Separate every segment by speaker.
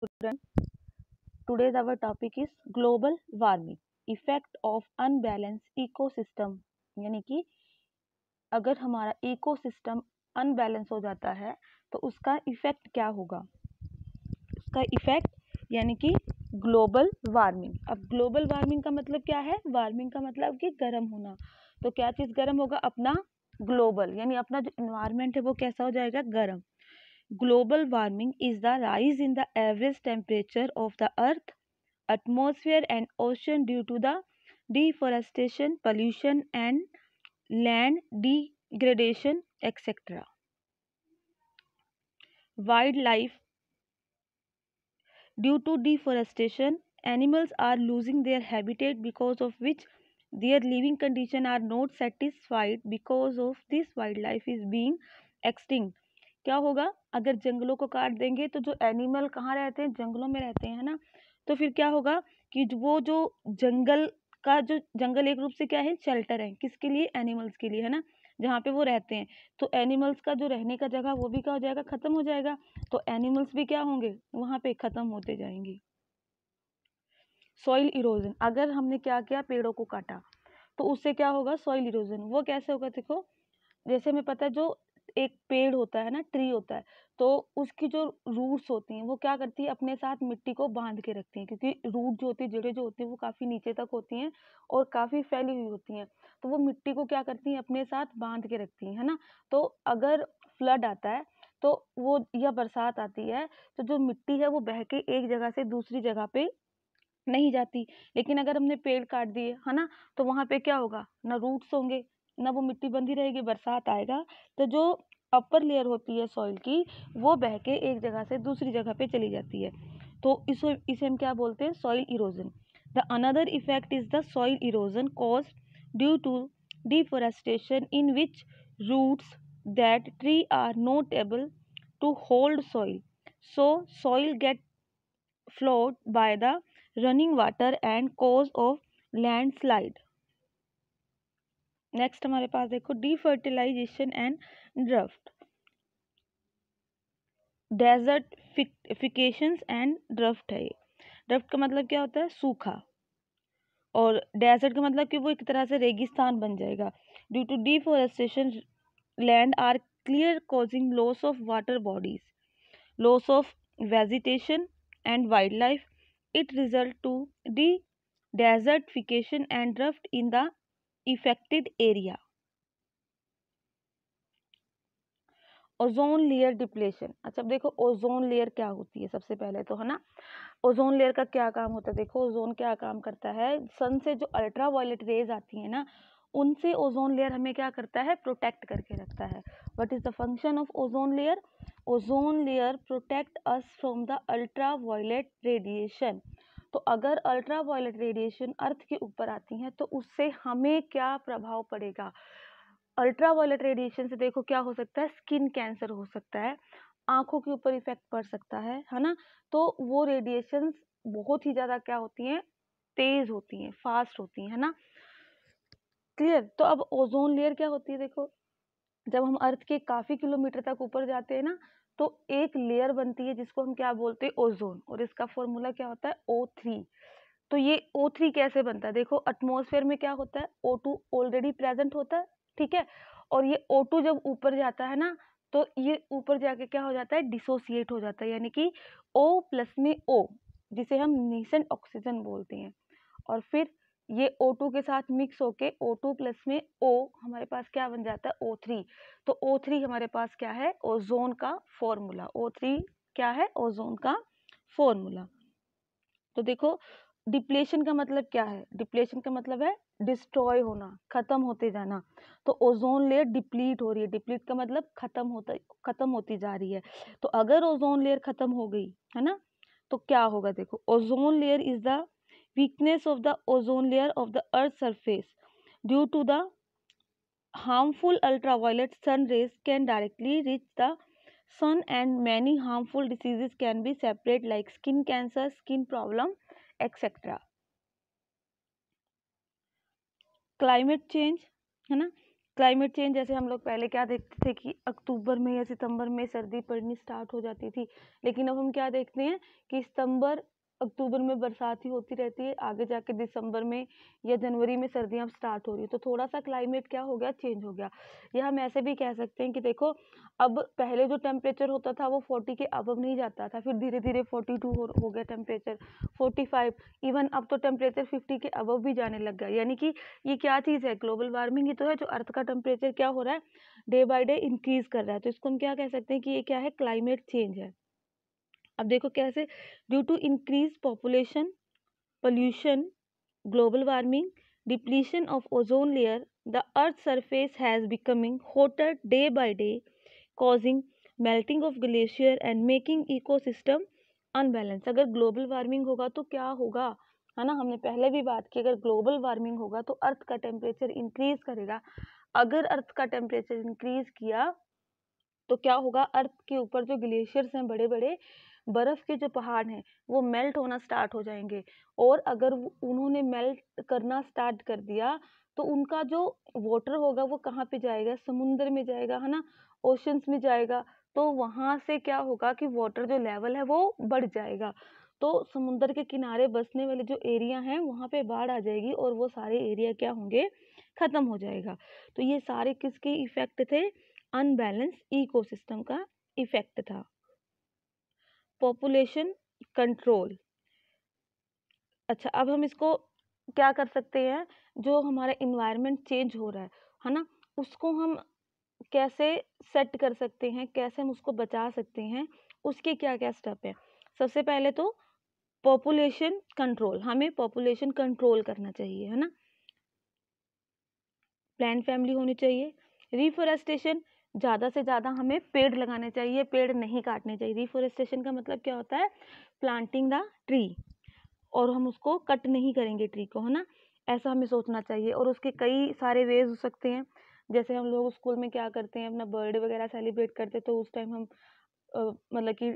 Speaker 1: students today's our topic is global warming effect of unbalanced ecosystem यानी कि अगर हमारा ecosystem अनबैलेंस हो जाता है तो उसका इफ़ेक्ट क्या होगा उसका इफ़ेक्ट यानी कि ग्लोबल वार्मिंग अब ग्लोबल वार्मिंग का मतलब क्या है वार्मिंग का मतलब कि गर्म होना तो क्या चीज़ गर्म होगा अपना ग्लोबल यानी अपना जो इन्वायरमेंट है वो कैसा हो जाएगा गर्म Global warming is the rise in the average temperature of the earth, atmosphere, and ocean due to the deforestation, pollution, and land degradation, etc. Wildlife Due to deforestation, animals are losing their habitat because of which their living conditions are not satisfied because of this wildlife is being extinct क्या होगा अगर जंगलों को काट देंगे तो जो animal कहाँ रहते हैं जंगलों में रहते हैं है ना तो फिर क्या होगा कि वो जो जंगल का जो जंगल एक रूप से क्या है शेल्टर है किसके लिए एनिमल्स के लिए है ना जहाँ पे वो रहते हैं तो एनिमल्स का जो रहने का जगह वो भी क्या हो जाएगा ख़त्म हो जाएगा तो एनिमल्स भी क्या होंगे वहाँ पे ख़त्म होते जाएंगे सॉइल इरोजन अगर हमने क्या किया पेड़ों को काटा तो उससे क्या होगा सॉइल इरोजन वो कैसे होगा देखो जैसे हमें पता है जो एक पेड़ होता है ना ट्री होता है तो उसकी जो रूट्स होती हैं वो क्या करती है अपने साथ मिट्टी को बांध के रखती हैं क्योंकि रूट जो होती है जड़ें जो होती हैं वो काफ़ी नीचे तक होती हैं और काफ़ी फैली हुई होती हैं तो वो मिट्टी को क्या करती हैं अपने साथ बांध के रखती हैं है ना तो अगर फ्लड आता है तो वो या बरसात आती है तो जो मिट्टी है वो बह के एक जगह से दूसरी जगह पे नहीं जाती लेकिन अगर हमने पेड़ काट दिए है ना तो वहाँ पे क्या होगा ना रूट्स होंगे ना वो मिट्टी बंधी रहेगी बरसात आएगा तो जो अपर लेयर होती है सॉइल की वो बह के एक जगह से दूसरी जगह पे चली जाती है तो इसे इसे हम क्या बोलते हैं soil erosion the another effect is the soil erosion cause due to deforestation in which roots that tree are not able to hold soil so soil get flowed by the running water and cause of land slide next हमारे पास देखो de fertilization and drought desertification and drought है ये drought का मतलब क्या होता है सूखा और डेजर्ट का मतलब कि वो एक तरह से रेगिस्तान बन जाएगा due to deforestation land are clear causing loss of water bodies loss of vegetation and wild life it result to de desertification and drought in the affected area ozone layer depletion अच्छा देखो ozone layer क्या होती है सबसे पहले तो है ना ओजोन लेयर का क्या काम होता है देखो ओजोन क्या काम करता है सन से जो अल्ट्रा वायलेट रेज आती है ना उनसे ओजोन लेयर हमें क्या करता है प्रोटेक्ट करके रखता है what is the function of ozone layer ozone layer protect us from the ultra violet radiation तो अगर अल्ट्रा वायलेट रेडिएशन अर्थ के ऊपर आती हैं तो उससे हमें क्या प्रभाव पड़ेगा अल्ट्रा वायलेट रेडिएशन से देखो क्या हो सकता है स्किन कैंसर हो सकता है आंखों के ऊपर इफेक्ट पड़ सकता है है ना तो वो रेडिएशन बहुत ही ज़्यादा क्या होती हैं तेज़ होती हैं फास्ट होती हैं है ना क्लियर तो अब ओजोन लेयर क्या होती है देखो जब हम अर्थ के काफ़ी किलोमीटर तक ऊपर जाते हैं ना तो एक लेयर बनती है जिसको हम क्या बोलते हैं ओजोन और इसका फॉर्मूला क्या होता है ओ थ्री तो ये ओ थ्री कैसे बनता है देखो एटमोसफेयर में क्या होता है ओ टू ऑलरेडी प्रेजेंट होता है ठीक है और ये ओ टू जब ऊपर जाता है ना तो ये ऊपर जाके क्या हो जाता है डिसोसिएट हो जाता है यानी कि ओ प्लस में ओ जिसे हम नीसेंट ऑक्सीजन बोलते हैं और फिर ये ओ टू के साथ मिक्स होके ओ टू प्लस में ओ हमारे पास क्या बन जाता है ओ थ्री तो ओ थ्री हमारे पास क्या है ओजोन का फॉर्मूला ओ थ्री क्या है ओजोन का फॉर्मूला तो देखो डिप्लेशन का मतलब क्या है डिप्लेशन का मतलब है डिस्ट्रॉय होना ख़त्म होते जाना तो ओजोन लेयर डिप्लीट हो रही है डिप्लीट का मतलब ख़त्म होता ख़त्म होती जा रही है तो अगर ओजोन लेयर ख़त्म हो गई है ना तो क्या होगा देखो ozone layer is the weakness of the ozone layer of the earth surface due to the harmful ultraviolet sun rays can directly reach the sun and many harmful diseases can be separate like skin cancer skin problem etc climate change है ना climate change जैसे हम लोग पहले क्या देखते थे कि अक्टूबर में या सितंबर में सर्दी पड़नी स्टार्ट हो जाती थी लेकिन अब हम क्या देखते हैं कि सितंबर अक्टूबर में बरसात ही होती रहती है आगे जाके दिसंबर में या जनवरी में सर्दियाँ स्टार्ट हो रही तो थोड़ा सा क्लाइमेट क्या हो गया चेंज हो गया या हम ऐसे भी कह सकते हैं कि देखो अब पहले जो टेम्परेचर होता था वो फोर्टी के अब अब नहीं जाता था फिर धीरे धीरे फोर्टी टू हो, हो गया टेम्परेचर फोर्टी फाइव इवन अब तो टेम्परेचर फिफ्टी के अब भी जाने लग गया यानी कि ये क्या चीज़ है ग्लोबल वार्मिंग ही तो है जो अर्थ का टेम्परेचर क्या हो रहा है डे बाई डे इंक्रीज़ कर रहा है तो इसको हम क्या कह सकते हैं कि ये क्या है क्लाइमेट चेंज है अब देखो कैसे due to increase population pollution global warming depletion of ozone layer the earth surface has becoming hotter day by day causing melting of glacier and making eco system unbalance अगर global warming होगा तो क्या होगा है ना हमने पहले भी बात की अगर ग्लोबल वार्मिंग होगा तो अर्थ का टेम्परेचर इंक्रीज करेगा अगर अर्थ का टेम्परेचर इंक्रीज किया तो क्या होगा अर्थ के ऊपर जो ग्लेशियर्स हैं बड़े बड़े बर्फ़ के जो पहाड़ हैं वो मेल्ट होना स्टार्ट हो जाएंगे और अगर उन्होंने मेल्ट करना स्टार्ट कर दिया तो उनका जो वाटर होगा वो कहाँ पे जाएगा समुंदर में जाएगा है ना ओशंस में जाएगा तो वहाँ से क्या होगा कि वाटर जो लेवल है वो बढ़ जाएगा तो समुंदर के किनारे बसने वाले जो एरिया हैं वहाँ पे बाढ़ आ जाएगी और वो सारे एरिया क्या होंगे ख़त्म हो जाएगा तो ये सारे किसके इफ़ेक्ट थे अनबैलेंस इकोसिस्टम का इफ़ेक्ट था पॉपुलेशन कंट्रोल अच्छा अब हम इसको क्या कर सकते हैं जो हमारा इन्वायरमेंट चेंज हो रहा है है ना उसको हम कैसे सेट कर सकते हैं कैसे हम उसको बचा सकते हैं उसके क्या क्या स्टेप हैं सबसे पहले तो पॉपुलेशन कंट्रोल हमें पॉपुलेशन कंट्रोल करना चाहिए है ना प्लान फैमिली होनी चाहिए रिफोरेस्टेशन ज़्यादा से ज़्यादा हमें पेड़ लगाने चाहिए पेड़ नहीं काटने चाहिए रिफोरेस्टेशन का मतलब क्या होता है प्लांटिंग द ट्री और हम उसको कट नहीं करेंगे ट्री को है ना ऐसा हमें सोचना चाहिए और उसके कई सारे वेज हो सकते हैं जैसे हम लोग स्कूल में क्या करते हैं अपना बर्थडे वगैरह सेलिब्रेट करते हैं तो उस टाइम हम मतलब कि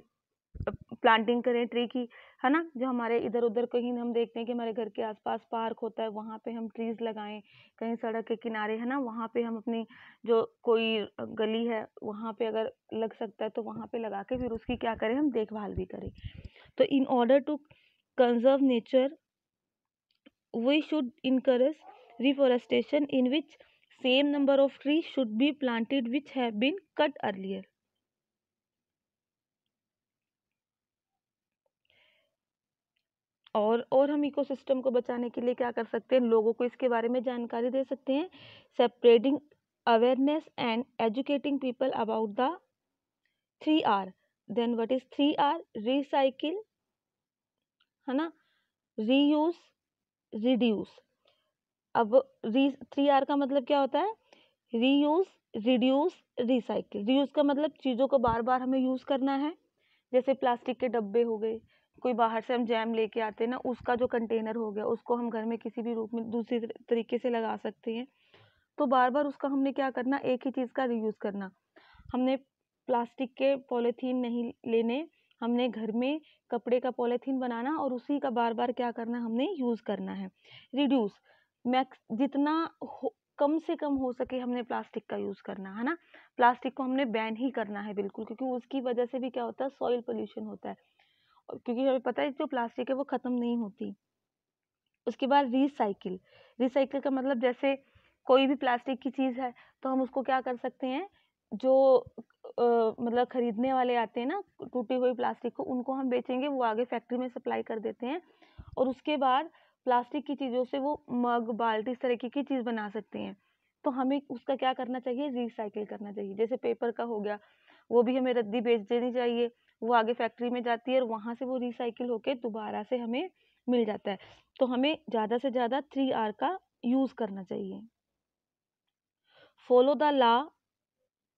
Speaker 1: प्लांटिंग करें ट्री की है ना जो हमारे इधर उधर कहीं हम देखते हैं कि हमारे घर के आसपास पार्क होता है वहाँ पे हम ट्रीज़ लगाएं कहीं सड़क के किनारे है ना वहाँ पे हम अपनी जो कोई गली है वहाँ पे अगर लग सकता है तो वहाँ पे लगा के फिर उसकी क्या करें हम देखभाल भी करें तो in order to conserve nature we should encourage reforestation in which same number of trees should be planted which have been cut earlier और और हम इकोसिस्टम को बचाने के लिए क्या कर सकते हैं लोगों को इसके बारे में जानकारी दे सकते हैं separating awareness and educating people about the three R then what is three R recycle है ना रीयूज रिड्यूस अब री थ्री आर का मतलब क्या होता है रीयूज रिड्यूस रिसाइकिल रीयूज का मतलब चीज़ों को बार बार हमें यूज़ करना है जैसे प्लास्टिक के डब्बे हो गए कोई बाहर से हम जैम लेके आते हैं ना उसका जो कंटेनर हो गया उसको हम घर में किसी भी रूप में दूसरे तरीके से लगा सकते हैं तो बार बार उसका हमने क्या करना एक ही चीज़ का रीयूज़ करना हमने प्लास्टिक के पॉलीथीन नहीं लेने हमने घर में कपड़े का पॉलीथीन बनाना और उसी का बार बार क्या करना हमने यूज़ करना है रिड्यूस मैक्स जितना हो कम से कम हो सके हमने प्लास्टिक का यूज़ करना है ना प्लास्टिक को हमने बैन ही करना है बिल्कुल क्योंकि उसकी वजह से भी क्या होता है सॉइल पोल्यूशन होता है क्योंकि हमें पता है जो प्लास्टिक है वो ख़त्म नहीं होती उसके बाद रिसाइकिल रिसाइकिल का मतलब जैसे कोई भी प्लास्टिक की चीज़ है तो हम उसको क्या कर सकते हैं जो आ, मतलब ख़रीदने वाले आते हैं ना टूटी हुई प्लास्टिक को उनको हम बेचेंगे वो आगे फैक्ट्री में सप्लाई कर देते हैं और उसके बाद प्लास्टिक की चीज़ों से वो मग बाल्टी इस तरीके की चीज़ बना सकते हैं तो हमें उसका क्या करना चाहिए रिसाइकिल करना चाहिए जैसे पेपर का हो गया वो भी हमें रद्दी बेच देनी चाहिए वो आगे फैक्ट्री में जाती है और वहाँ से वो रिसाइकिल होकर दोबारा से हमें मिल जाता है तो हमें ज़्यादा से ज़्यादा थ्री आर का यूज़ करना चाहिए follow the law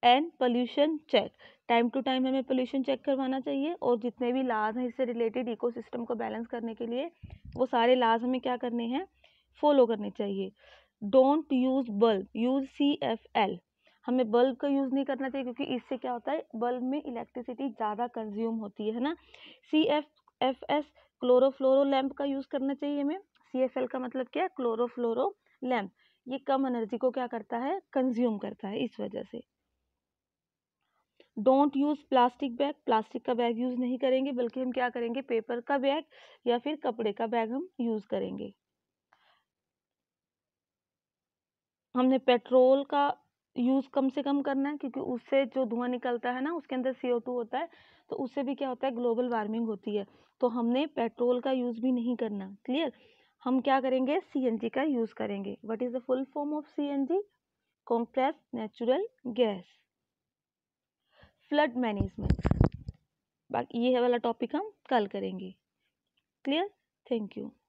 Speaker 1: and pollution check time to time हमें पोल्यूशन चेक करवाना चाहिए और जितने भी लाज हैं इससे रिलेटेड इकोसिस्टम को बैलेंस करने के लिए वो सारे लाज हमें क्या करने हैं फॉलो करने चाहिए don't use bulb use C F L हमें बल्ब का यूज़ नहीं करना चाहिए क्योंकि इससे क्या होता है बल्ब में इलेक्ट्रिसिटी ज़्यादा कंज्यूम होती है ना C F F S chlorofluoro lamp का यूज़ करना चाहिए हमें सी एफ एल का मतलब क्या है क्लोरोफ्लोरो लैम्प ये कम एनर्जी को क्या करता है कंज्यूम करता है इस वजह से don't use plastic bag plastic का बैग यूज़ नहीं करेंगे बल्कि हम क्या करेंगे पेपर का बैग या फिर कपड़े का बैग हम यूज़ करेंगे हमने पेट्रोल का यूज़ कम से कम करना है क्योंकि उससे जो धुआं निकलता है ना उसके अंदर सी ओ टू होता है तो उससे भी क्या होता है ग्लोबल वार्मिंग होती है तो हमने पेट्रोल का यूज़ भी नहीं करना क्लियर हम क्या करेंगे सी एन जी का यूज़ करेंगे what is the full form of C N G compress natural gas flood management बाकी ये वाला टॉपिक हम कल करेंगे क्लियर थैंक यू